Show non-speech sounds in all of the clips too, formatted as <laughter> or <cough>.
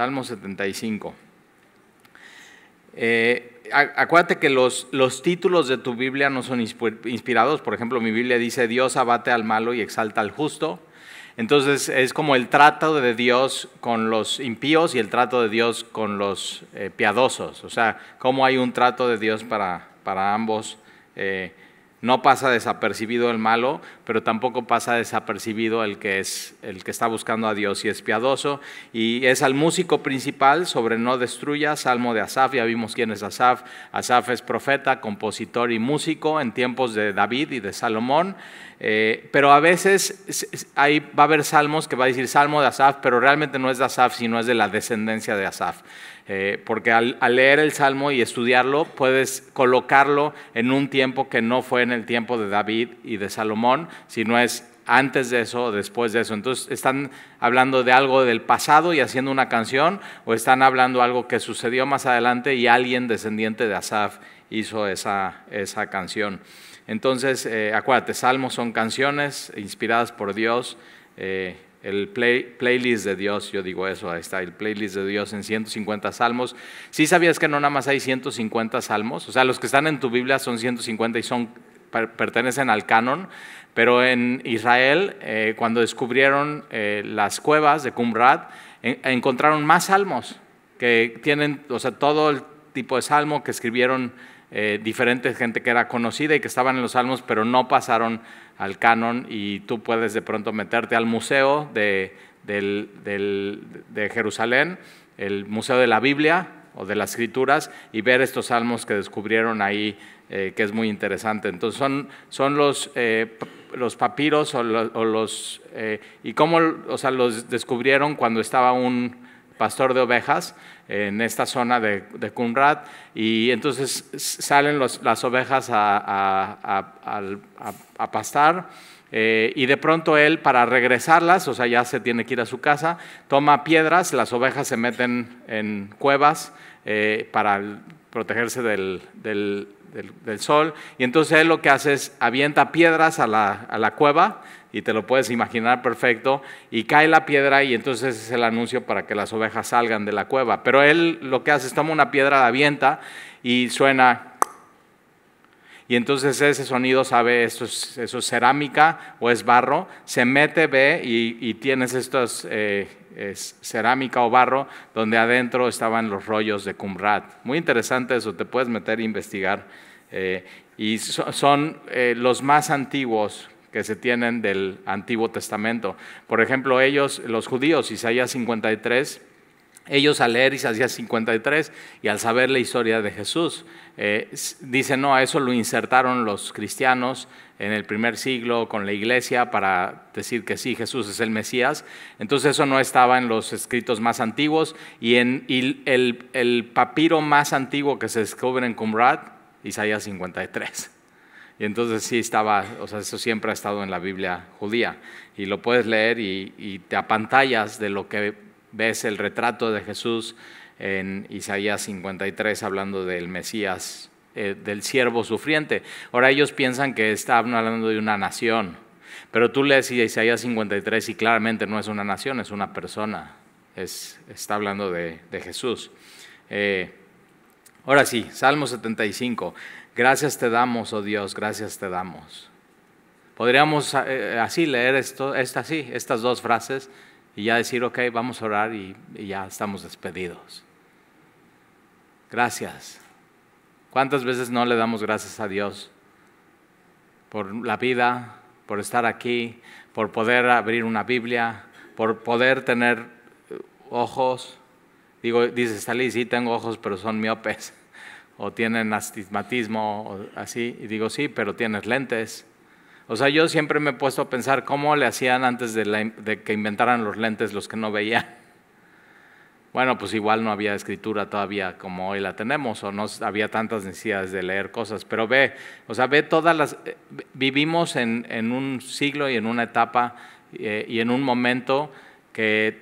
Salmo 75. Eh, acuérdate que los, los, títulos de tu Biblia no son inspirados. Por ejemplo, mi Biblia dice Dios abate al malo y exalta al justo. Entonces es como el trato de Dios con los impíos y el trato de Dios con los eh, piadosos. O sea, cómo hay un trato de Dios para, para ambos. Eh, no pasa desapercibido el malo, pero tampoco pasa desapercibido el que es el que está buscando a Dios y es piadoso. Y es al músico principal sobre no destruya, Salmo de Asaf. Ya vimos quién es Asaf. Asaf es profeta, compositor y músico en tiempos de David y de Salomón. Eh, pero a veces ahí va a haber salmos que va a decir Salmo de Asaf, pero realmente no es de Asaf, sino es de la descendencia de Asaf. Eh, porque al, leer el Salmo y estudiarlo puedes colocarlo en un tiempo que no fue en el tiempo de David y de Salomón, sino es antes de eso o después de eso. Entonces, ¿están hablando de algo del pasado y haciendo una canción o están hablando algo que sucedió más adelante y alguien descendiente de Asaf hizo esa, esa canción? Entonces, eh, acuérdate, salmos son canciones inspiradas por Dios. Eh, el playlist de Dios, yo digo eso, ahí está, el playlist de Dios en 150 salmos. ¿Sí sabías que no nada más hay 150 salmos? O sea, los que están en tu Biblia son 150 y son, pertenecen al canon, pero en Israel, eh, cuando descubrieron eh, las cuevas de Qumrat, encontraron más salmos que tienen, o sea, todo el tipo de salmo que escribieron eh, diferentes gente que era conocida y que estaban en los salmos, pero no pasaron al canon y tú puedes de pronto meterte al museo de, de Jerusalén, el museo de la Biblia o de las escrituras y ver estos salmos que descubrieron ahí, eh, que es muy interesante. Entonces son, son los, eh, los papiros o, los... y cómo, o los descubrieron cuando estaba un pastor de ovejas en esta zona de, de y entonces salen las ovejas a, pastar. Eh, y de pronto él, para regresarlas, o sea, ya se tiene que ir a su casa, toma piedras, las ovejas se meten en cuevas eh, para protegerse del del, sol. Y entonces él lo que hace es avienta piedras a la, a la, cueva, y te lo puedes imaginar perfecto, y cae la piedra y entonces es el anuncio para que las ovejas salgan de la cueva. Pero él lo que hace es toma una piedra, la avienta y suena y entonces ese sonido sabe, eso es, cerámica o es barro, se mete, ve y, tienes estos eh, cerámica o barro donde adentro estaban los rollos de Qumrat. Muy interesante eso, te puedes meter e investigar. Eh, y son eh, los más antiguos que se tienen del Antiguo Testamento. Por ejemplo, ellos, los judíos, Isaías 53, ellos al leer Isaías 53 y al saber la historia de Jesús, eh, dicen, no, a eso lo insertaron los cristianos en el primer siglo con la iglesia para decir que sí, Jesús es el Mesías. Entonces eso no estaba en los escritos más antiguos y en el, papiro más antiguo que se descubre en Qumrat, Isaías 53. Y entonces sí estaba, o sea, eso siempre ha estado en la Biblia judía. Y lo puedes leer y, y te apantallas de lo que ves el retrato de Jesús en Isaías 53 hablando del Mesías, eh, del siervo sufriente. Ahora ellos piensan que está hablando de una nación, pero tú lees Isaías 53 y claramente no es una nación, es una persona, es, está hablando de, Jesús. Eh, ahora sí, Salmo 75, gracias te damos, oh Dios, gracias te damos. Podríamos eh, así leer esto, estas dos frases, y ya decir, ok, vamos a orar y, ya estamos despedidos. Gracias. ¿Cuántas veces no le damos gracias a Dios por la vida, por estar aquí, por poder abrir una Biblia, por poder tener ojos? Digo, dice Stalin, sí tengo ojos, pero son miopes, <laughs> o tienen astigmatismo, o así. Y digo, sí, pero tienes lentes. O sea, yo siempre me he puesto a pensar cómo le hacían antes de, que inventaran los lentes los que no veían. <laughs> Bueno, pues igual no había escritura todavía como hoy la tenemos, o no había tantas necesidades de leer cosas, pero ve, o sea, ve todas las, eh, vivimos en, un siglo y en una etapa eh, y en un momento que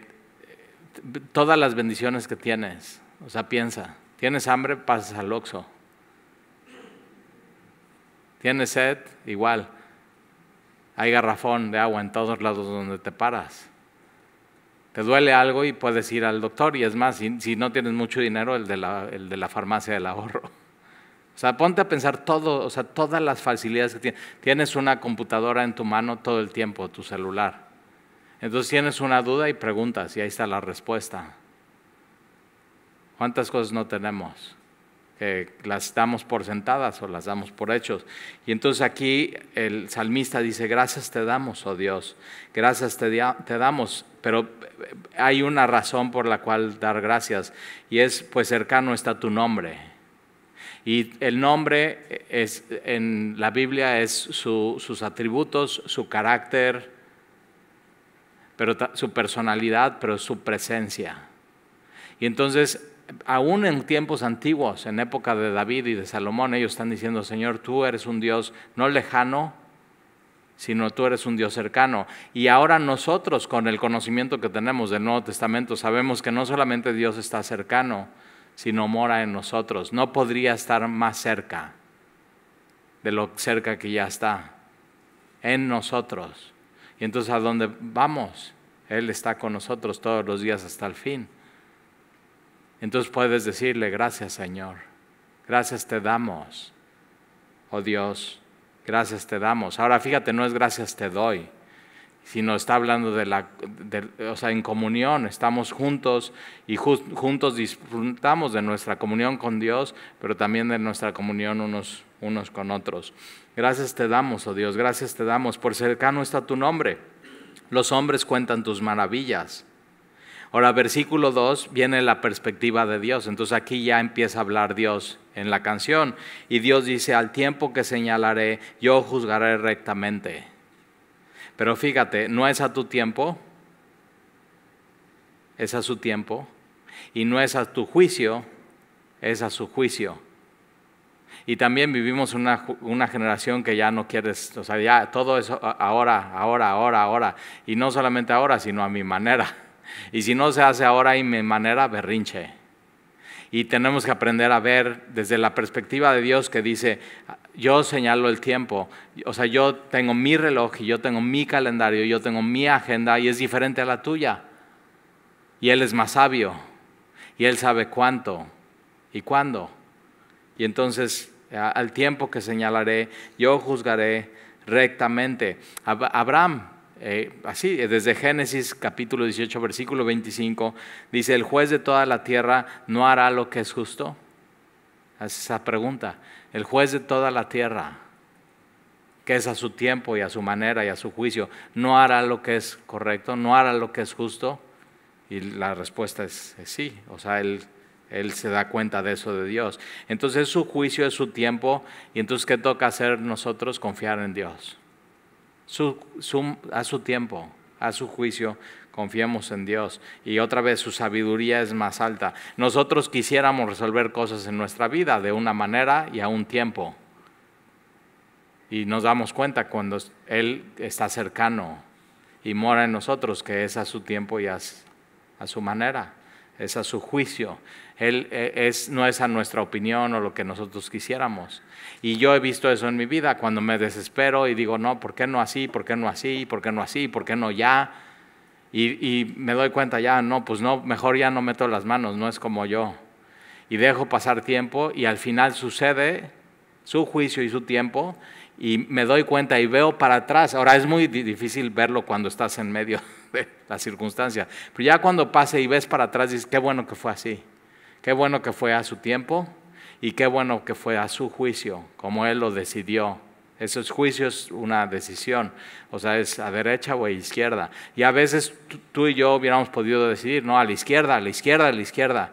eh, todas las bendiciones que tienes, o sea, piensa, tienes hambre, pasas al oxo, tienes sed, igual, hay garrafón de agua en todos lados donde te paras. Te duele algo y puedes ir al doctor y es más, si, no tienes mucho dinero, el de, la, el de la farmacia del ahorro. O sea, ponte a pensar todo, o sea, todas las facilidades que tienes. Tienes una computadora en tu mano todo el tiempo, tu celular. Entonces tienes una duda y preguntas y ahí está la respuesta. ¿Cuántas cosas no tenemos? las damos por sentadas o las damos por hechos. Y entonces aquí el salmista dice, gracias te damos, oh Dios, gracias te, te damos, pero eh, hay una razón por la cual dar gracias y es, pues cercano está tu nombre. Y el nombre es, en la Biblia es sus atributos, su carácter, pero su personalidad, pero su presencia. Y entonces aún en tiempos antiguos, en época de David y de Salomón, ellos están diciendo, Señor, tú eres un Dios no lejano, sino tú eres un Dios cercano. Y ahora nosotros, con el conocimiento que tenemos del Nuevo Testamento, sabemos que no solamente Dios está cercano, sino mora en nosotros. No podría estar más cerca de lo cerca que ya está, en nosotros. Y entonces, ¿a dónde vamos? Él está con nosotros todos los días hasta el fin. Entonces puedes decirle, gracias Señor, gracias te damos, oh Dios, gracias te damos. Ahora fíjate, no es gracias te doy, sino está hablando de la, o sea, en comunión, estamos juntos y juntos disfrutamos de nuestra comunión con Dios, pero también de nuestra comunión unos, unos con otros. Gracias te damos, oh Dios, gracias te damos, por cercano está tu nombre. Los hombres cuentan tus maravillas. Ahora, versículo 2 viene la perspectiva de Dios. Entonces aquí ya empieza a hablar Dios en la canción. Y Dios dice, al tiempo que señalaré, yo juzgaré rectamente. Pero fíjate, no es a tu tiempo, es a su tiempo. Y no es a tu juicio, es a su juicio. Y también vivimos una, generación que ya no quieres, o sea, ya todo eso ahora, ahora, ahora, ahora. Y no solamente ahora, sino a mi manera. Y si no se hace ahora y mi manera, berrinche. Y tenemos que aprender a ver desde la perspectiva de Dios que dice, yo señalo el tiempo, o sea, yo tengo mi reloj y yo tengo mi calendario, yo tengo mi agenda y es diferente a la tuya. Y Él es más sabio y Él sabe cuánto y cuándo. Y entonces, al tiempo que señalaré, yo juzgaré rectamente. Abraham eh, así, eh, desde Génesis capítulo 18, versículo 25, dice, el juez de toda la tierra no hará lo que es justo. esa pregunta. El juez de toda la tierra, que es a su tiempo y a su manera y a su juicio, no hará lo que es correcto, no hará lo que es justo. Y la respuesta es, sí. O sea, él, él se da cuenta de eso de Dios. Entonces su juicio es su tiempo y entonces ¿qué toca hacer nosotros? Confiar en Dios su, a su tiempo, a su juicio. Confiemos en Dios. Y otra vez su sabiduría es más alta. Nosotros quisiéramos resolver cosas en nuestra vida de una manera y a un tiempo. Y nos damos cuenta cuando Él está cercano y mora en nosotros que es a su tiempo y a su manera es a su juicio. Él eh, es, no es a nuestra opinión o lo que nosotros quisiéramos. Y yo he visto eso en mi vida, cuando me desespero y digo, no, ¿por qué no así? ¿Por qué no así? ¿Por qué no así? ¿Por qué no ya? Y, y me doy cuenta ya, no, pues no, mejor ya no meto las manos, no es como yo. Y dejo pasar tiempo y al final sucede su juicio y su tiempo y me doy cuenta y veo para atrás. Ahora es muy difícil verlo cuando estás en medio <laughs> la circunstancia. Pero ya cuando pase y ves para atrás, dices, qué bueno que fue así, qué bueno que fue a su tiempo y qué bueno que fue a su juicio, como él lo decidió. juicio es una decisión, o sea, es a derecha o a izquierda. Y a veces tú y yo hubiéramos podido decidir, no, a la izquierda, a la izquierda, a la izquierda.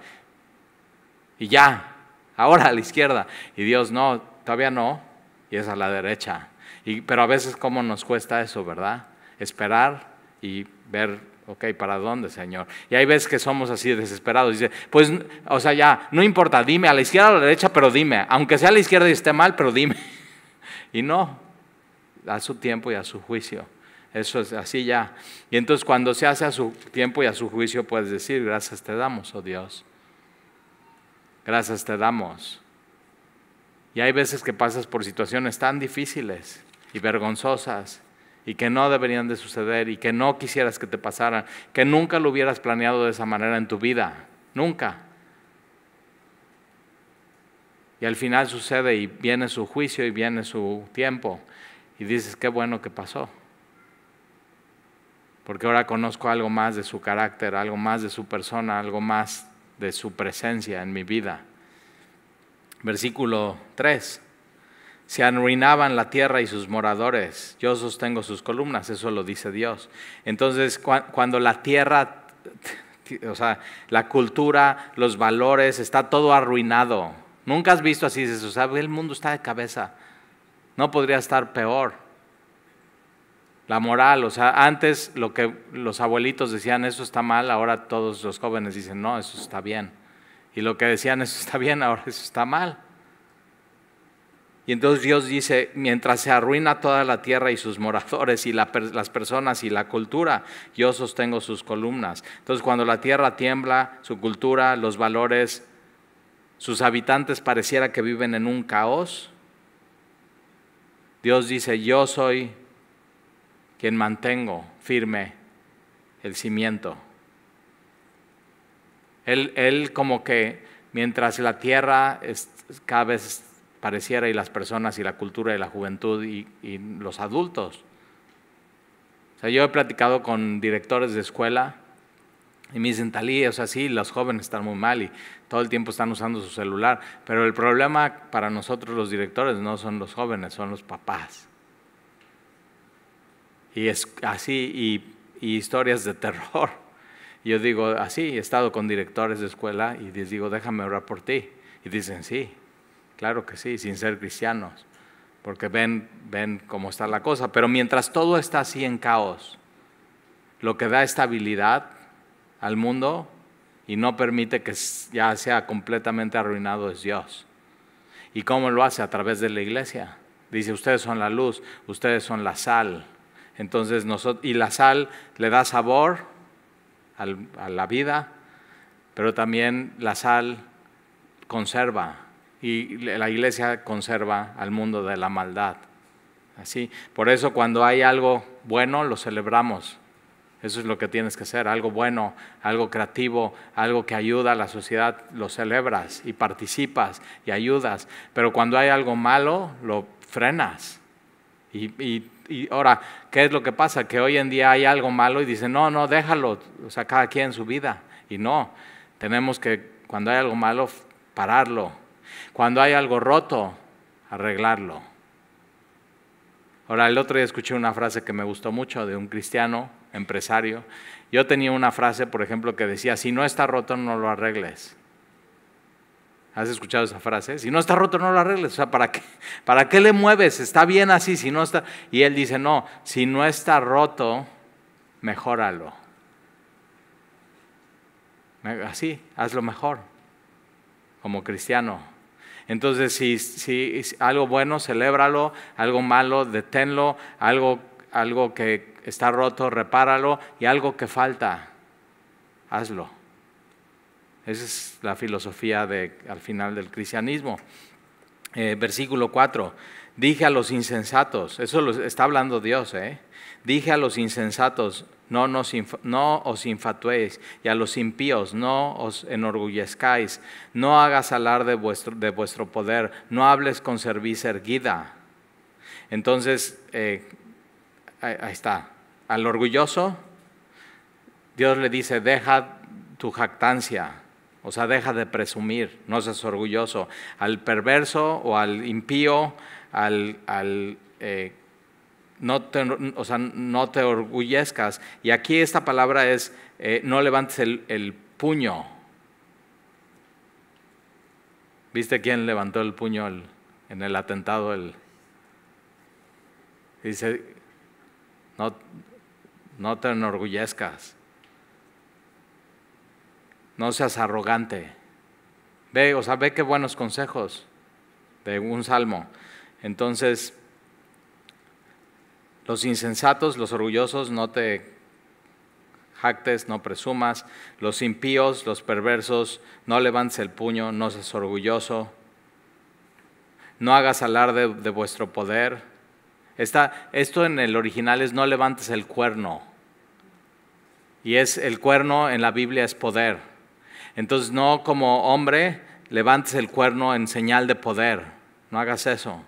Y ya, ahora a la izquierda. Y Dios, no, todavía no, y es a la derecha. pero a veces cómo nos cuesta eso, ¿verdad? Esperar y ver, ok, ¿para dónde, Señor? Y hay veces que somos así desesperados. Dice, pues, o sea, ya, no importa, dime, a la izquierda o a la derecha, pero dime. Aunque sea a la izquierda y esté mal, pero dime. <laughs> Y no, a su tiempo y a su juicio. Eso es así ya. Y entonces cuando se hace a su tiempo y a su juicio, puedes decir, gracias te damos, oh Dios. Gracias te damos. Y hay veces que pasas por situaciones tan difíciles y vergonzosas y que no deberían de suceder y que no quisieras que te pasaran, que nunca lo hubieras planeado de esa manera en tu vida, nunca. Y al final sucede y viene su juicio y viene su tiempo y dices, qué bueno que pasó. Porque ahora conozco algo más de su carácter, algo más de su persona, algo más de su presencia en mi vida. Versículo 3. Se arruinaban la tierra y sus moradores. Yo sostengo sus columnas, eso lo dice Dios. Entonces, cuando la tierra, o sea, la cultura, los valores, está todo arruinado. Nunca has visto así, o el mundo está de cabeza. No podría estar peor. La moral, o sea, antes lo que los abuelitos decían, eso está mal, ahora todos los jóvenes dicen, no, eso está bien. Y lo que decían, eso está bien, ahora eso está mal. Y entonces Dios dice, mientras se arruina toda la tierra y sus moradores y las personas y la cultura, yo sostengo sus columnas. Entonces cuando la tierra tiembla, su cultura, los valores, sus habitantes pareciera que viven en un caos, Dios dice, yo soy quien mantengo firme el cimiento. Él, él como que mientras la tierra cada vez pareciera y las personas y la cultura y la juventud y, los adultos. O sea, yo he platicado con directores de escuela y me dicen, Talí, o sea, sí, los jóvenes están muy mal y todo el tiempo están usando su celular, pero el problema para nosotros los directores no son los jóvenes, son los papás. Y es así, y, y historias de terror. Yo digo, así, he estado con directores de escuela y les digo, déjame orar por ti. Y dicen, sí, Claro que sí, sin ser cristianos, porque ven, ven cómo está la cosa. Pero mientras todo está así en caos, lo que da estabilidad al mundo y no permite que ya sea completamente arruinado es Dios. ¿Y cómo lo hace? A través de la iglesia. Dice, ustedes son la luz, ustedes son la sal. Entonces nosotros, y la sal le da sabor a la vida, pero también la sal conserva, y la iglesia conserva al mundo de la maldad. Así, por eso cuando hay algo bueno lo celebramos. Eso es lo que tienes que hacer, algo bueno, algo creativo, algo que ayuda a la sociedad, lo celebras y participas y ayudas. Pero cuando hay algo malo, lo frenas. Y, ahora, ¿qué es lo que pasa? Que hoy en día hay algo malo y dicen, no, no, déjalo, o sea, cada quien en su vida. Y no, tenemos que, cuando hay algo malo, pararlo, cuando hay algo roto, arreglarlo. Ahora, el otro día escuché una frase que me gustó mucho de un cristiano empresario. Yo tenía una frase, por ejemplo, que decía, si no está roto, no lo arregles. ¿Has escuchado esa frase? Si no está roto, no lo arregles. O sea, ¿para qué, <laughs> ¿para qué le mueves? Está bien así, si no está... Y él dice, no, si no está roto, mejóralo. Así, hazlo mejor, como cristiano. Entonces, si, algo bueno, celébralo, algo malo, deténlo, algo, que está roto, repáralo y algo que falta, hazlo. Esa es la filosofía de, al final del cristianismo. Eh, versículo 4. Dije a los insensatos, eso lo está hablando Dios, ¿eh? Dije a los insensatos, no, os infatuéis, y a los impíos, no os enorgullezcáis, no hagas alar de vuestro, de vuestro poder, no hables con servicio erguida. Entonces, eh, ahí está, al orgulloso, Dios le dice, deja tu jactancia, o sea, deja de presumir, no seas orgulloso. Al perverso o al impío, al, eh, no, te, o orgullezcas. Y aquí esta palabra es, eh, no levantes el, puño. ¿Viste quién levantó el puño en el atentado? dice, no, no te enorgullezcas. No seas arrogante. Ve, o sea, ve qué buenos consejos de un salmo. Entonces, los insensatos, los orgullosos, no te jactes, no presumas. Los impíos, los perversos, no levantes el puño, no seas orgulloso. No hagas alarde de vuestro poder. esto en el original es no levantes el cuerno. Y es el cuerno en la Biblia es poder. Entonces no como hombre levantes el cuerno en señal de poder. No hagas eso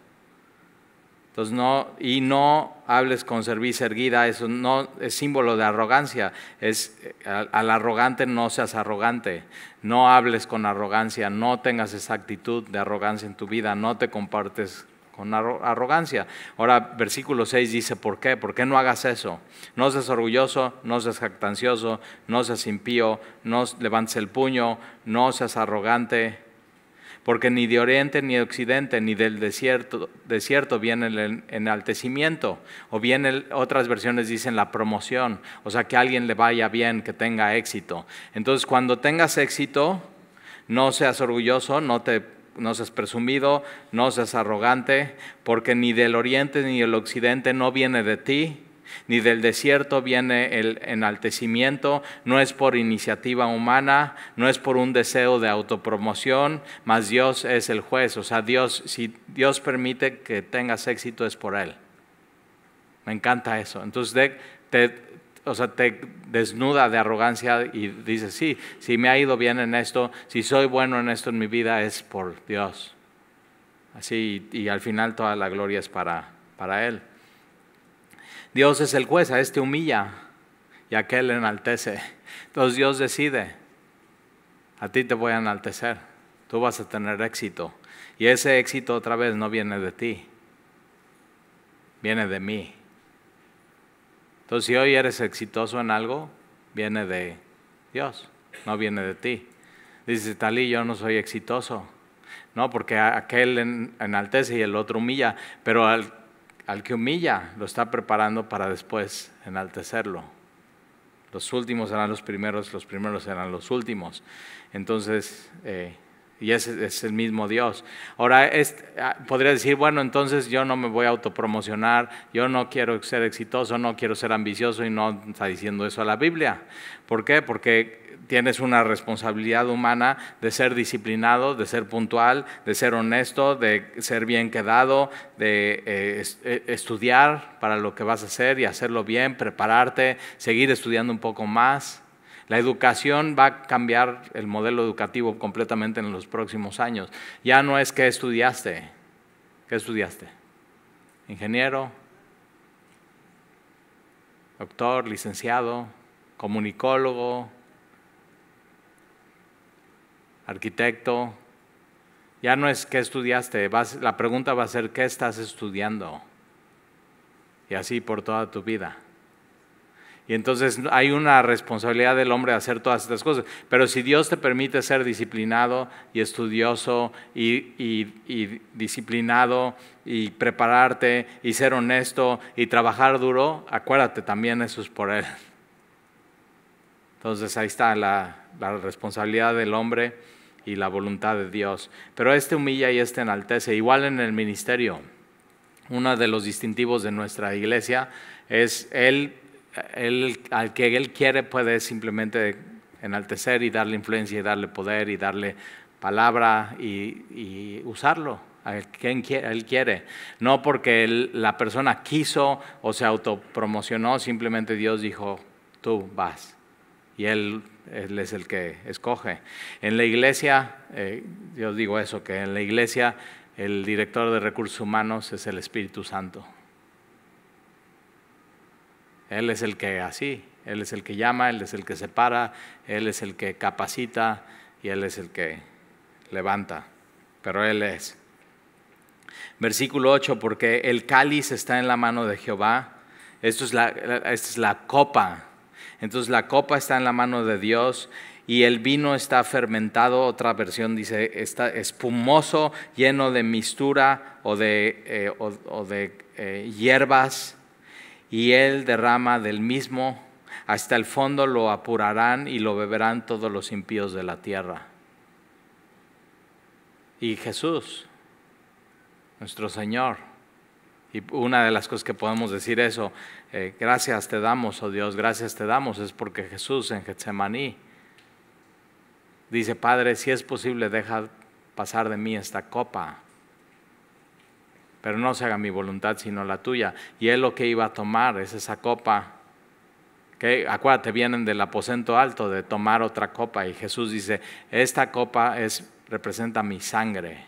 no, y no hables con servicio erguida, eso no es símbolo de arrogancia. Es eh, al, arrogante no seas arrogante, no hables con arrogancia, no tengas esa actitud de arrogancia en tu vida, no te compartes con arrogancia. Ahora, versículo 6 dice, ¿por qué? ¿Por qué no hagas eso? No seas orgulloso, no seas jactancioso, no seas impío, no levantes el puño, no seas arrogante, porque ni de oriente ni de occidente ni del desierto, viene el enaltecimiento, o bien otras versiones dicen la promoción, o sea, que a alguien le vaya bien, que tenga éxito. Entonces, cuando tengas éxito, no seas orgulloso, no te no seas presumido, no seas arrogante, porque ni del oriente ni del occidente no viene de ti, ni del desierto viene el enaltecimiento, no es por iniciativa humana, no es por un deseo de autopromoción, mas Dios es el juez, o sea, Dios, si Dios permite que tengas éxito es por Él. Me encanta eso. Entonces, te, sea, te desnuda de arrogancia y dices, sí, si me ha ido bien en esto, si soy bueno en esto en mi vida, es por Dios. Así, y, al final toda la gloria es para Él. Dios es el juez, a este humilla y a aquel enaltece. Entonces Dios decide, a ti te voy a enaltecer, tú vas a tener éxito. Y ese éxito otra vez no viene de ti, viene de mí. Entonces si hoy eres exitoso en algo, viene de Dios, no viene de ti. Dice Talí, yo no soy exitoso. No, porque aquel enaltece y el otro humilla, pero al al que humilla lo está preparando para después enaltecerlo. Los últimos serán los primeros, los primeros serán los últimos. Entonces, eh, y es, el mismo Dios. Ahora, es, ah, podría decir, bueno, entonces yo no me voy a autopromocionar, yo no quiero ser exitoso, no quiero ser ambicioso y no está diciendo eso a la Biblia. ¿Por qué? Porque tienes una responsabilidad humana de ser disciplinado, de ser puntual, de ser honesto, de ser bien quedado, de eh, eh, estudiar para lo que vas a hacer y hacerlo bien, prepararte, seguir estudiando un poco más. La educación va a cambiar el modelo educativo completamente en los próximos años. Ya no es que estudiaste. ¿Qué estudiaste? Ingeniero, doctor, licenciado, comunicólogo, arquitecto. Ya no es qué estudiaste, la pregunta va a ser qué estás estudiando. Y así por toda tu vida. Y entonces hay una responsabilidad del hombre de hacer todas estas cosas. Pero si Dios te permite ser disciplinado y estudioso y, disciplinado y prepararte y ser honesto y trabajar duro, acuérdate también eso es por Él. Entonces ahí está la, la responsabilidad del hombre y la voluntad de Dios. Pero este humilla y este enaltece, igual en el ministerio. Uno de los distintivos de nuestra iglesia es el al que él quiere puede simplemente enaltecer y darle influencia y darle poder y darle palabra y, usarlo a quien él quiere. No porque la persona quiso o se autopromocionó, simplemente Dios dijo, tú vas. Y él, es el que escoge. En la iglesia, eh, yo digo eso, que en la iglesia el director de recursos humanos es el Espíritu Santo. Él es el que así, Él es el que llama, Él es el que separa, Él es el que capacita y Él es el que levanta. Pero Él es. Versículo 8, porque el cáliz está en la mano de Jehová. Esto es la, es la copa. Entonces la copa está en la mano de Dios y el vino está fermentado, otra versión dice, está espumoso, lleno de mistura o de, eh, eh, hierbas y él derrama del mismo, hasta el fondo lo apurarán y lo beberán todos los impíos de la tierra. Y Jesús, nuestro Señor, y una de las cosas que podemos decir eso, eh, gracias te damos, oh Dios, gracias te damos, es porque Jesús en Getsemaní dice, Padre, si es posible, deja pasar de mí esta copa pero no se haga mi voluntad sino la tuya. Y él lo que iba a tomar es esa copa, que acuérdate, vienen del aposento alto de tomar otra copa. Y Jesús dice, esta copa es, representa mi sangre,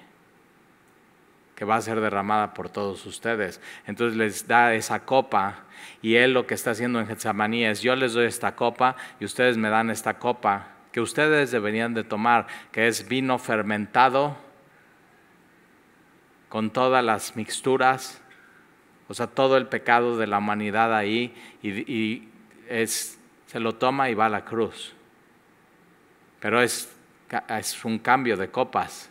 que va a ser derramada por todos ustedes. Entonces les da esa copa y él lo que está haciendo en Getsemaní es, yo les doy esta copa y ustedes me dan esta copa que ustedes deberían de tomar, que es vino fermentado con todas las mixturas, o sea, todo el pecado de la humanidad ahí, y, se lo toma y va a la cruz. Pero es, un cambio de copas.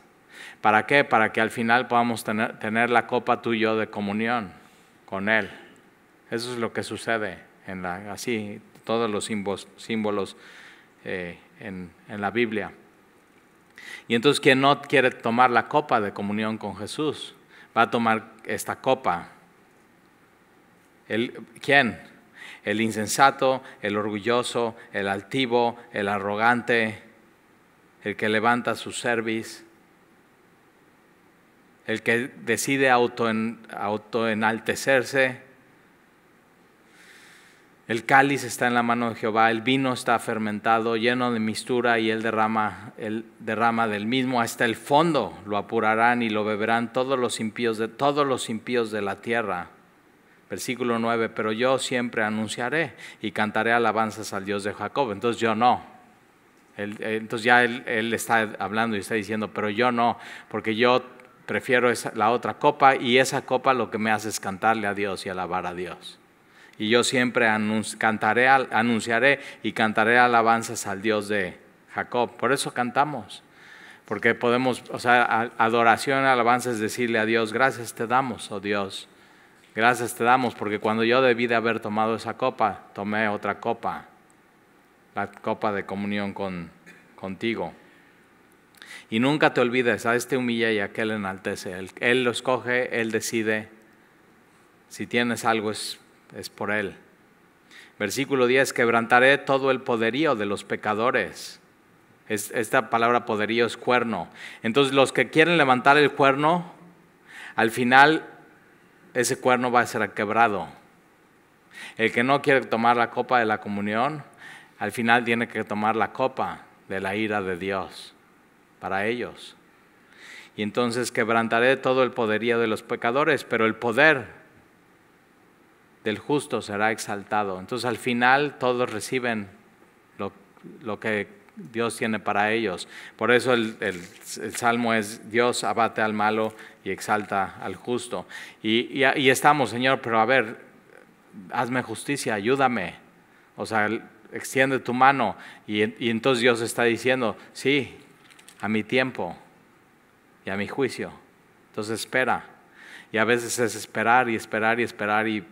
¿Para qué? Para que al final podamos tener, la copa tú de comunión con Él. Eso es lo que sucede en la, así, todos los símbolos, eh, en la Biblia. Y entonces quien no quiere tomar la copa de comunión con Jesús, va a tomar esta copa. ¿El, ¿Quién? El insensato, el orgulloso, el altivo, el arrogante, el que levanta su cerviz, el que decide autoenaltecerse el cáliz está en la mano de Jehová, el vino está fermentado, lleno de mistura, y él derrama, derrama del mismo hasta el fondo. Lo apurarán y lo beberán todos los impíos de todos los impíos de la tierra. Versículo 9, pero yo siempre anunciaré y cantaré alabanzas al Dios de Jacob. Entonces yo no. Eh, entonces ya él, está hablando y está diciendo, pero yo no, porque yo prefiero la otra copa y esa copa lo que me hace es cantarle a Dios y alabar a Dios y yo siempre cantaré, anunciaré y cantaré alabanzas al Dios de Jacob. Por eso cantamos, porque podemos, o sea, adoración, alabanza es decirle a Dios, gracias te damos, oh Dios, gracias te damos, porque cuando yo debí de haber tomado esa copa, tomé otra copa, la copa de comunión con, contigo. Y nunca te olvides, a este humilla y a aquel enaltece. Él, él lo escoge, Él decide. Si tienes algo es es por Él. Versículo 10, quebrantaré todo el poderío de los pecadores. esta palabra poderío es cuerno. Entonces los que quieren levantar el cuerno, al final ese cuerno va a ser quebrado. El que no quiere tomar la copa de la comunión, al final tiene que tomar la copa de la ira de Dios para ellos. Y entonces quebrantaré todo el poderío de los pecadores, pero el poder del justo será exaltado. Entonces al final todos reciben lo, que Dios tiene para ellos. Por eso el, salmo es, Dios abate al malo y exalta al justo. Y, y, estamos, Señor, pero a ver, hazme justicia, ayúdame. O sea, extiende tu mano. Y, y entonces Dios está diciendo, sí, a mi tiempo y a mi juicio. Entonces espera y a veces es esperar y esperar y esperar y,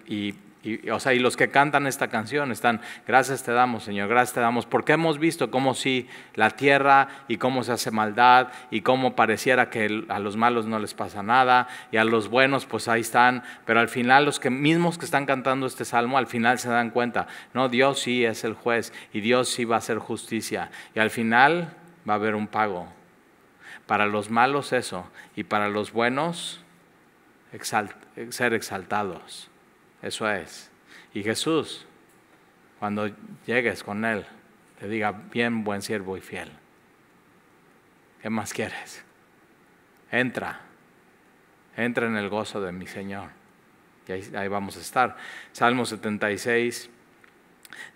o sea, y los que cantan esta canción están, gracias te damos Señor, gracias te damos, porque hemos visto cómo sí la tierra y cómo se hace maldad y cómo pareciera que a los malos no les pasa nada y a los buenos pues ahí están, pero al final los que mismos que están cantando este salmo al final se dan cuenta, no, Dios sí es el juez y Dios sí va a hacer justicia y al final va a haber un pago. Para los malos eso y para los buenos ser exaltados. Eso es. Y Jesús, cuando llegues con Él, te diga, bien, buen siervo y fiel. ¿Qué más quieres? Entra, entra en el gozo de mi Señor. Y ahí, vamos a estar. Salmo 76,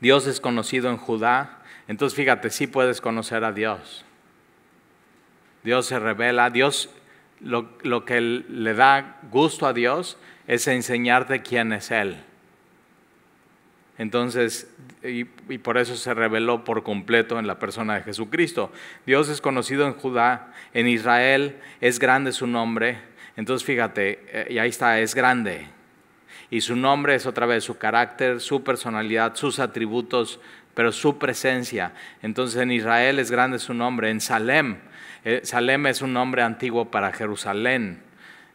Dios es conocido en Judá. Entonces fíjate, sí puedes conocer a Dios. Dios se revela, Dios lo, que le da gusto a Dios es enseñarte quién es Él. Entonces, y, y, por eso se reveló por completo en la persona de Jesucristo. Dios es conocido en Judá, en Israel, es grande su nombre. Entonces, fíjate, eh, y ahí está, es grande. Y su nombre es otra vez su carácter, su personalidad, sus atributos, pero su presencia. Entonces, en Israel es grande su nombre, en Salem eh, Salem es un nombre antiguo para Jerusalén.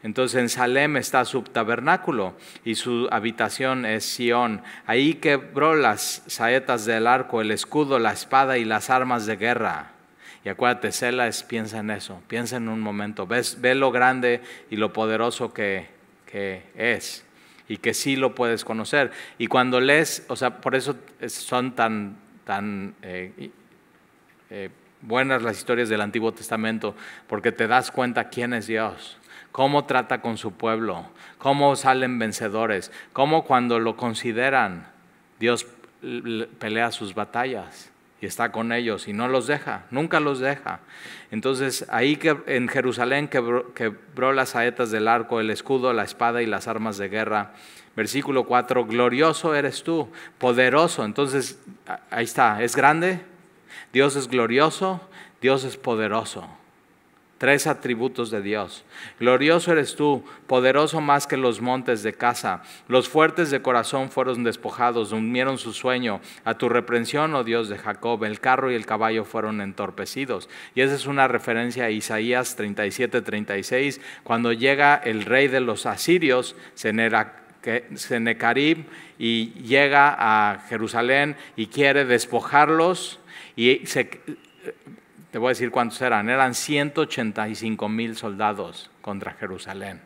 Entonces en Salem está su tabernáculo y su habitación es Sión. Ahí quebró las saetas del arco, el escudo, la espada y las armas de guerra. Y acuérdate, Celas, piensa en eso, piensa en un momento, ¿Ves, ve lo grande y lo poderoso que, es y que sí lo puedes conocer. Y cuando lees, o sea, por eso son tan, tan eh, eh, buenas las historias del Antiguo Testamento, porque te das cuenta quién es Dios, cómo trata con su pueblo, cómo salen vencedores, cómo cuando lo consideran, Dios pelea sus batallas y está con ellos y no los deja, nunca los deja. Entonces ahí que en Jerusalén quebró, las saetas del arco, el escudo, la espada y las armas de guerra. Versículo 4, glorioso eres tú, poderoso. Entonces ahí está, es grande, Dios es glorioso, Dios es poderoso. Tres atributos de Dios. Glorioso eres tú, poderoso más que los montes de casa. Los fuertes de corazón fueron despojados, durmieron su sueño. A tu reprensión, oh Dios de Jacob, el carro y el caballo fueron entorpecidos. Y esa es una referencia a Isaías 37, 36, cuando llega el rey de los asirios, Senecarib, y llega a Jerusalén y quiere despojarlos y se, eh, te voy a decir cuántos eran, eran 185 mil soldados contra Jerusalén.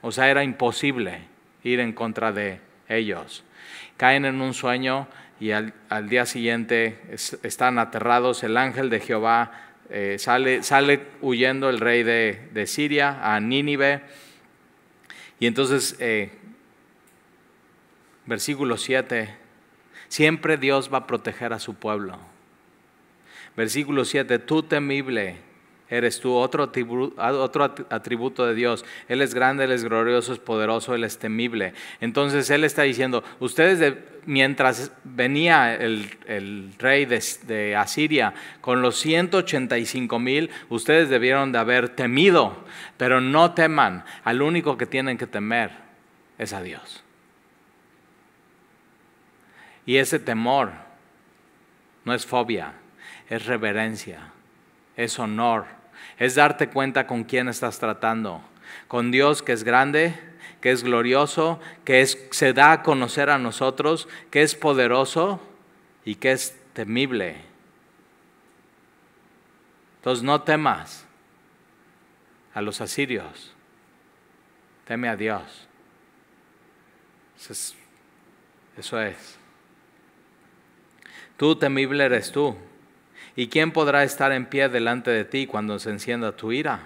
O sea, era imposible ir en contra de ellos. Caen en un sueño y al, día siguiente están aterrados. El ángel de Jehová eh, sale, huyendo el rey de, Siria a Nínive. Y entonces, eh, versículo 7, siempre Dios va a proteger a su pueblo. Versículo 7, tú temible eres tú, otro atributo, ah, otro atributo de Dios. Él es grande, Él es glorioso, es poderoso, Él es temible. Entonces Él está diciendo, ustedes mientras venía el, rey de, de, Asiria con los 185 mil, ustedes debieron de haber temido, pero no teman. Al único que tienen que temer es a Dios. Y ese temor no es fobia, es reverencia, es honor, es darte cuenta con quién estás tratando, con Dios que es grande, que es glorioso, que es, se da a conocer a nosotros, que es poderoso y que es temible. Entonces no temas a los asirios, teme a Dios. Eso es. Tú temible eres tú. ¿Y quién podrá estar en pie delante de ti cuando se encienda tu ira?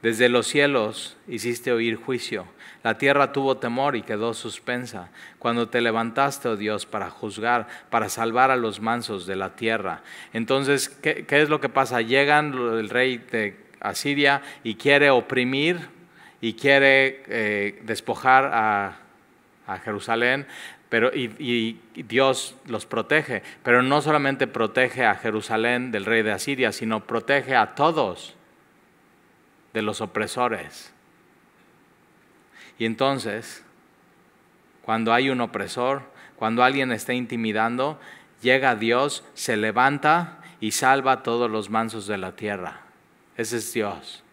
Desde los cielos hiciste oír juicio. La tierra tuvo temor y quedó suspensa. Cuando te levantaste, oh Dios, para juzgar, para salvar a los mansos de la tierra. Entonces, ¿qué, es lo que pasa? Llegan el rey de Asiria y quiere oprimir y quiere eh, despojar a a Jerusalén, pero, y, y, Dios los protege, pero no solamente protege a Jerusalén del rey de Asiria, sino protege a todos de los opresores. Y entonces, cuando hay un opresor, cuando alguien está intimidando, llega Dios, se levanta y salva a todos los mansos de la tierra. Ese es Dios.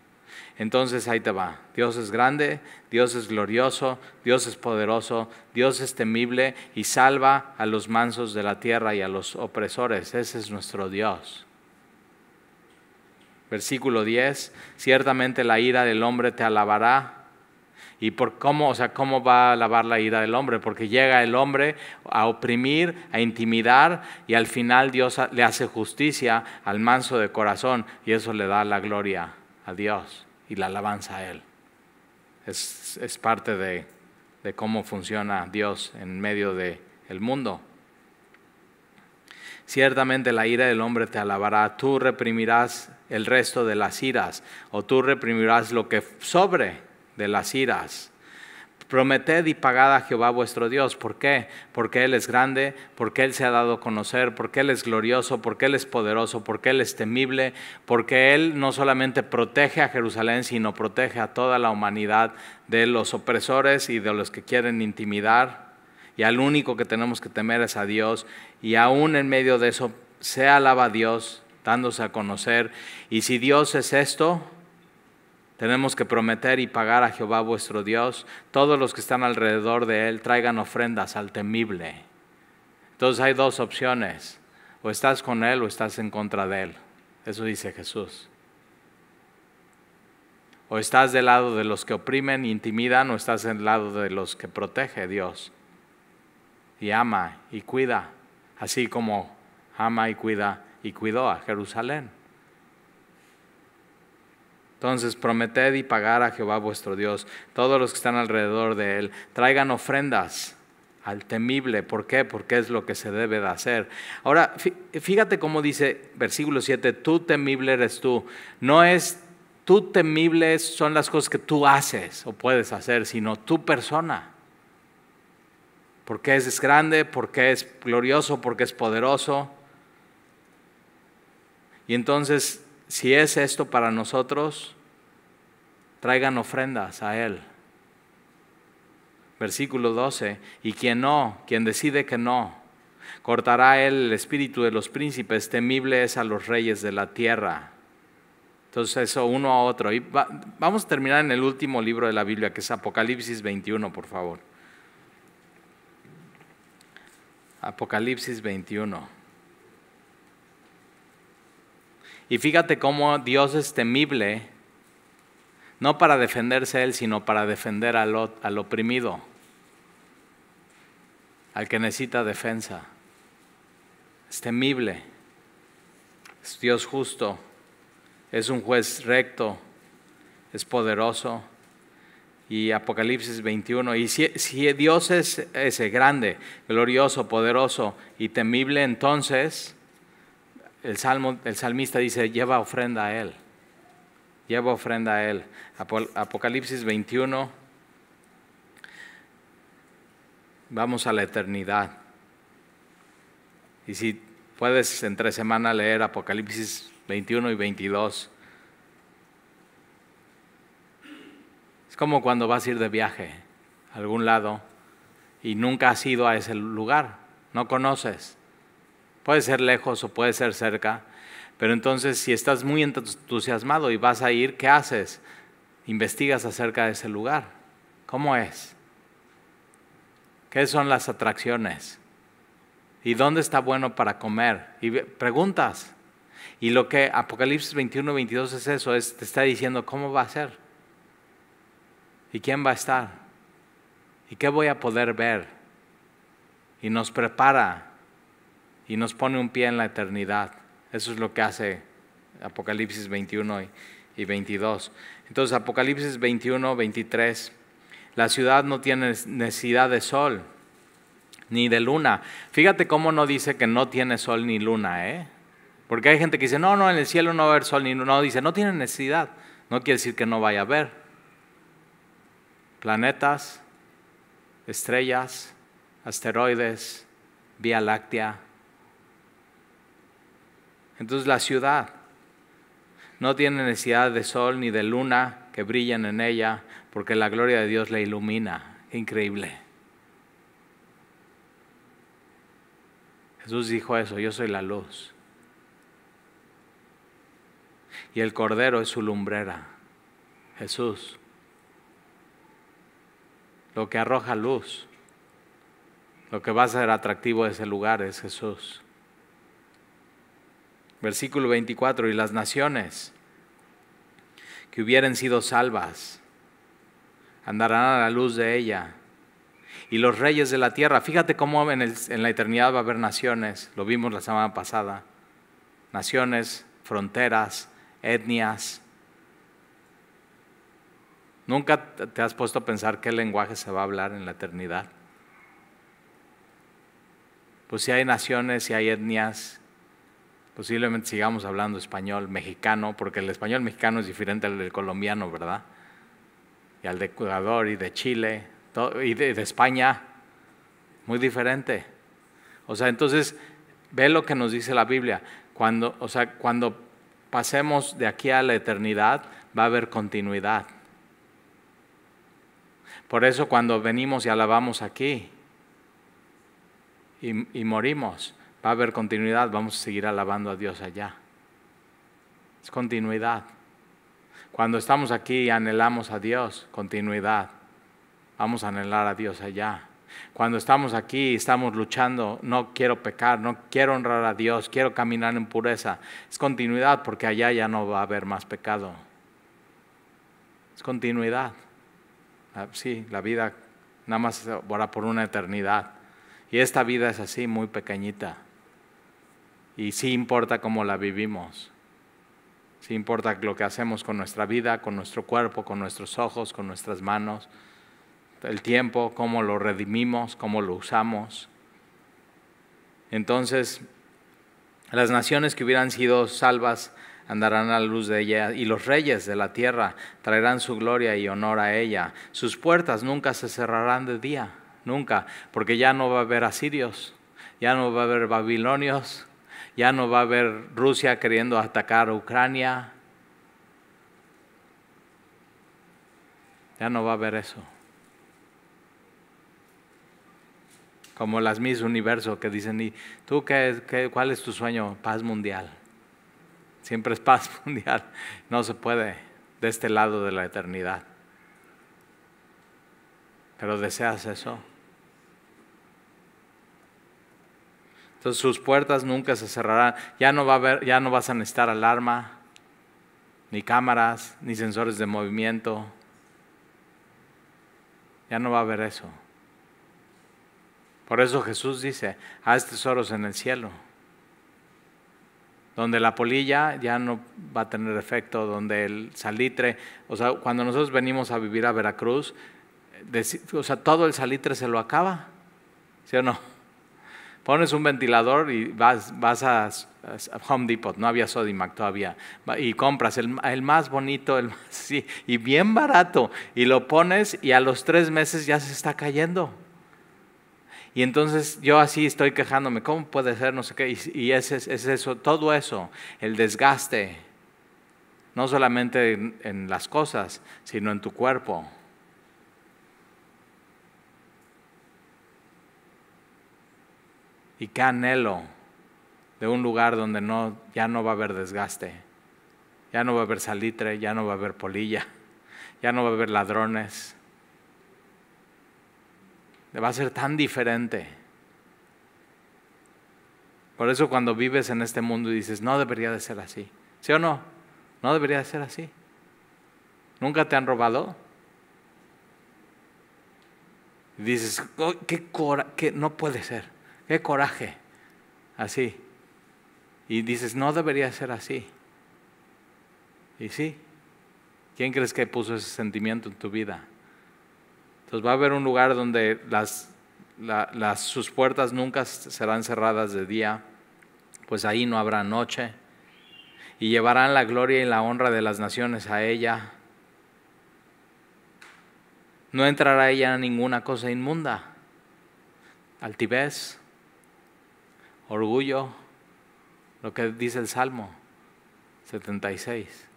Entonces ahí te va. Dios es grande, Dios es glorioso, Dios es poderoso, Dios es temible y salva a los mansos de la tierra y a los opresores. Ese es nuestro Dios. Versículo 10, ciertamente la ira del hombre te alabará. ¿Y por cómo, o sea, cómo va a alabar la ira del hombre? Porque llega el hombre a oprimir, a intimidar y al final Dios le hace justicia al manso de corazón y eso le da la gloria a Dios y la alabanza a Él. Es, parte de, cómo funciona Dios en medio del el mundo. Ciertamente la ira del hombre te alabará, tú reprimirás el resto de las iras, o tú reprimirás lo que sobre de las iras. Prometed y pagad a Jehová vuestro Dios. ¿Por qué? Porque Él es grande, porque Él se ha dado a conocer, porque Él es glorioso, porque Él es poderoso, porque Él es temible, porque Él no solamente protege a Jerusalén, sino protege a toda la humanidad de los opresores y de los que quieren intimidar. Y al único que tenemos que temer es a Dios. Y aún en medio de eso, se alaba Dios, dándose a conocer. Y si Dios es esto, tenemos que prometer y pagar a Jehová vuestro Dios. Todos los que están alrededor de Él traigan ofrendas al temible. Entonces hay dos opciones. O estás con Él o estás en contra de Él. Eso dice Jesús. O estás del lado de los que oprimen, intimidan, o estás del lado de los que protege Dios. Y ama y cuida, así como ama y cuida y cuidó a Jerusalén. Entonces prometed y pagar a Jehová vuestro Dios, todos los que están alrededor de él, traigan ofrendas al temible. ¿Por qué? Porque es lo que se debe de hacer. Ahora, fíjate cómo dice versículo 7, tú temible eres tú. No es tú temible son las cosas que tú haces o puedes hacer, sino tu persona. Porque es grande, porque es glorioso, porque es poderoso. Y entonces si es esto para nosotros, traigan ofrendas a Él. Versículo 12, y quien no, quien decide que no, cortará Él el espíritu de los príncipes, temible es a los reyes de la tierra. Entonces eso uno a otro. Y vamos a terminar en el último libro de la Biblia, que es Apocalipsis 21, por favor. Apocalipsis 21. Y fíjate cómo Dios es temible, no para defenderse él, sino para defender al, oprimido, al que necesita defensa. Es temible, es Dios justo, es un juez recto, es poderoso. Y Apocalipsis 21, y si Dios es ese grande, glorioso, poderoso y temible, entonces el, salmista dice, lleva ofrenda a Él, lleva ofrenda a Él. Apocalipsis 21, vamos a la eternidad. Y si puedes entre semana leer Apocalipsis 21 y 22. Es como cuando vas a ir de viaje a algún lado y nunca has ido a ese lugar, no conoces. Puede ser lejos o puede ser cerca, pero entonces si estás muy entusiasmado y vas a ir, ¿qué haces? Investigas acerca de ese lugar. ¿Cómo es? ¿Qué son las atracciones? ¿Y dónde está bueno para comer? Y preguntas. Y lo que Apocalipsis 21, 22 es eso, es, te está diciendo cómo va a ser. ¿Y quién va a estar? ¿Y qué voy a poder ver? Y nos prepara y nos pone un pie en la eternidad. Eso es lo que hace Apocalipsis 21 y 22. Entonces Apocalipsis 21, 23, la ciudad no tiene necesidad de sol ni de luna. Fíjate cómo no dice que no tiene sol ni luna, ¿eh? Porque hay gente que dice, no, no, en el cielo no va a haber sol ni luna. No, dice, no tiene necesidad. No quiere decir que no vaya a haber. Planetas, estrellas, asteroides, Vía Láctea, entonces la ciudad no tiene necesidad de sol ni de luna que brillen en ella, porque la gloria de Dios la ilumina. Increíble. Jesús dijo eso, yo soy la luz. Y el cordero es su lumbrera, Jesús. Lo que arroja luz, lo que va a ser atractivo de ese lugar es Jesús. Versículo 24, y las naciones que hubieran sido salvas andarán a la luz de ella. Y los reyes de la tierra, fíjate cómo en, en la eternidad va a haber naciones, lo vimos la semana pasada, naciones, fronteras, etnias. ¿Nunca te has puesto a pensar qué lenguaje se va a hablar en la eternidad? Pues si hay naciones, y hay etnias, Posiblemente sigamos hablando español mexicano, porque el español mexicano es diferente al del colombiano, ¿verdad? Y al de Ecuador y de Chile y de, España, muy diferente. O sea, entonces, ve lo que nos dice la Biblia. Cuando, o sea, cuando pasemos de aquí a la eternidad, va a haber continuidad. Por eso cuando venimos y alabamos aquí y, morimos, va a haber continuidad, vamos a seguir alabando a Dios allá. Es continuidad. Cuando estamos aquí y anhelamos a Dios, continuidad. Vamos a anhelar a Dios allá. Cuando estamos aquí y estamos luchando, no quiero pecar, no quiero honrar a Dios, quiero caminar en pureza. Es continuidad porque allá ya no va a haber más pecado. Es continuidad. Ah, sí, la vida nada más ahora por una eternidad. Y esta vida es así, muy pequeñita. Y sí importa cómo la vivimos. Sí importa lo que hacemos con nuestra vida, con nuestro cuerpo, con nuestros ojos, con nuestras manos. El tiempo, cómo lo redimimos, cómo lo usamos. Entonces, las naciones que hubieran sido salvas andarán a la luz de ella, y los reyes de la tierra traerán su gloria y honor a ella. Sus puertas nunca se cerrarán de día, nunca, porque ya no va a haber asirios, ya no va a haber babilonios, ya no va a haber Rusia queriendo atacar Ucrania, ya no va a haber eso. Como las Miss Universo que dicen, ¿y tú qué, cuál es tu sueño? Paz mundial. Siempre es paz <laughs> mundial. No se puede de este lado de la eternidad. Pero deseas eso. Entonces sus puertas nunca se cerrarán. Ya no, va a haber, ya no vas a necesitar alarma, ni cámaras, ni sensores de movimiento. Ya no va a haber eso. Por eso Jesús dice, haz tesoros en el cielo, donde la polilla ya no va a tener efecto, donde el salitre, o sea, cuando nosotros venimos a vivir a Veracruz, o sea, todo el salitre se lo acaba, ¿sí o no? pones un ventilador y vas, vas a, Home Depot, no había Sodimac todavía, y compras el, más bonito el <laughs> sí, y bien barato, y lo pones y a los tres meses ya se está cayendo. Y entonces yo así estoy quejándome, ¿cómo puede ser? No sé qué. Y, es, eso, todo eso, el desgaste, no solamente en las cosas, sino en tu cuerpo. y qué anhelo de un lugar donde no, ya no va a haber desgaste, ya no va a haber salitre, ya no va a haber polilla, ya no va a haber ladrones. Va a ser tan diferente. Por eso cuando vives en este mundo y dices, no debería de ser así. ¿Sí o no? No debería de ser así. ¿Nunca te han robado? dices, oh, qué, qué no puede ser qué coraje, así. Y dices, no debería ser así. Y sí, ¿quién crees que puso ese sentimiento en tu vida? Entonces va a haber un lugar donde las, sus puertas nunca serán cerradas de día, pues ahí no habrá noche, y llevarán la gloria y la honra de las naciones a ella. No entrará ella a ninguna cosa inmunda, altivez, orgullo, lo que dice el Salmo 76.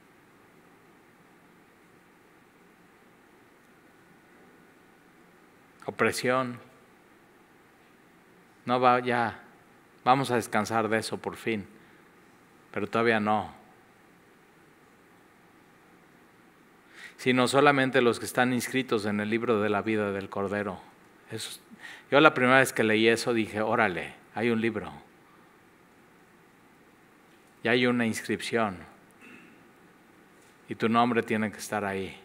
Opresión. No va ya. Vamos a descansar de eso por fin. Pero todavía no. Sino solamente los que están inscritos en el libro de la vida del Cordero. yo la primera vez que leí eso dije, órale, hay un libro y hay una inscripción y tu nombre tiene que estar ahí.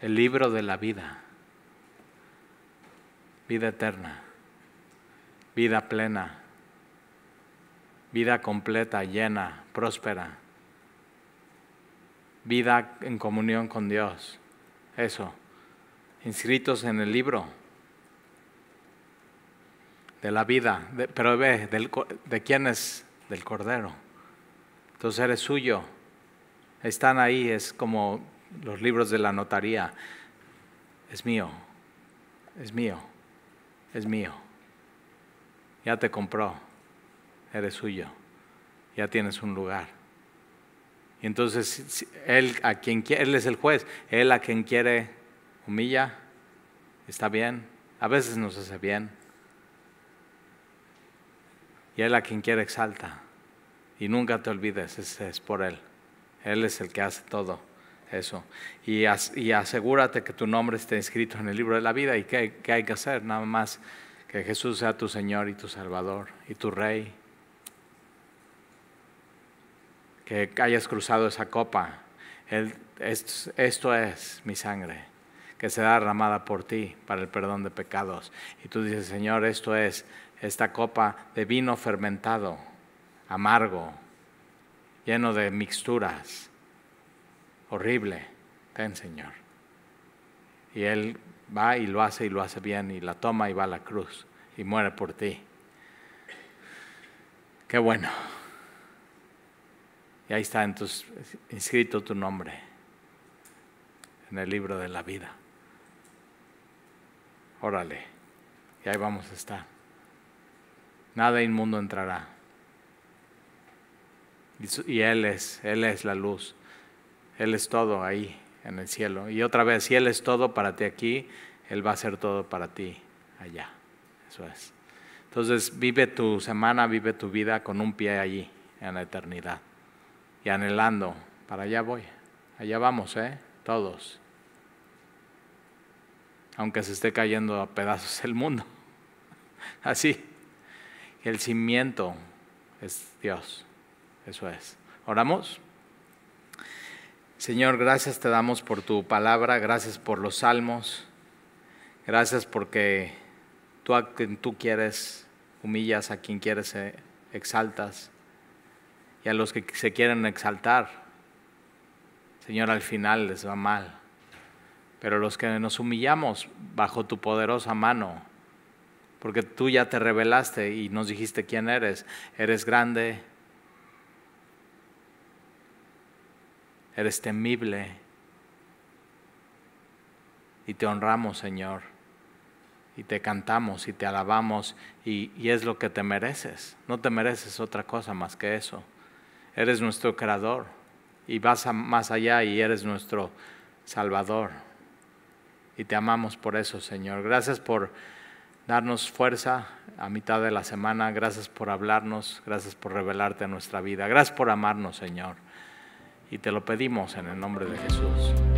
El libro de la vida, vida eterna, vida plena, vida completa, llena, próspera vida en comunión con Dios. Eso, inscritos en el libro de la vida, pero ve, ¿de quién es? Del Cordero. Entonces eres suyo. Están ahí, es como los libros de la notaría. Es mío, es mío, es mío. Ya te compró, eres suyo, ya tienes un lugar. Y entonces él, a quien, él es el juez, él a quien quiere humilla, está bien, a veces nos hace bien. Y él a quien quiere exalta. Y nunca te olvides, es, por él. Él es el que hace todo eso. Y, asegúrate que tu nombre esté escrito en el libro de la vida. ¿Y que qué hay que hacer? Nada más que Jesús sea tu Señor y tu Salvador y tu Rey que hayas cruzado esa copa. esto, esto, es mi sangre, que será derramada por ti para el perdón de pecados. Y tú dices, Señor, esto es esta copa de vino fermentado, amargo, lleno de mixturas, horrible. Ten, Señor. Y Él va y lo hace y lo hace bien y la toma y va a la cruz y muere por ti. Qué bueno. Y ahí está entonces inscrito tu nombre en el libro de la vida. Órale, y ahí vamos a estar. Nada inmundo entrará. Y, Él es, Él es la luz. Él es todo ahí en el cielo. Y otra vez, si Él es todo para ti aquí, Él va a ser todo para ti allá. Eso es. Entonces vive tu semana, vive tu vida con un pie allí, en la eternidad y anhelando. Para allá voy, allá vamos, ¿eh? Todos. Aunque se esté cayendo a pedazos el mundo. <laughs> Así. El cimiento es Dios. Eso es. Oramos. Señor, gracias te damos por tu palabra, gracias por los salmos, gracias porque tú a quien tú quieres humillas, a quien quieres eh, exaltas y a los que se quieren exaltar. Señor, al final les va mal. Pero los que nos humillamos bajo tu poderosa mano, porque tú ya te revelaste y nos dijiste quién eres, eres grande, eres temible y te honramos, Señor, y te cantamos y te alabamos y, y es lo que te mereces. No te mereces otra cosa más que eso eres nuestro creador y vas más allá y eres nuestro salvador. Y te amamos por eso, Señor. Gracias por darnos fuerza a mitad de la semana. Gracias por hablarnos. Gracias por revelarte nuestra vida. Gracias por amarnos, Señor. Y te lo pedimos en el nombre de Jesús.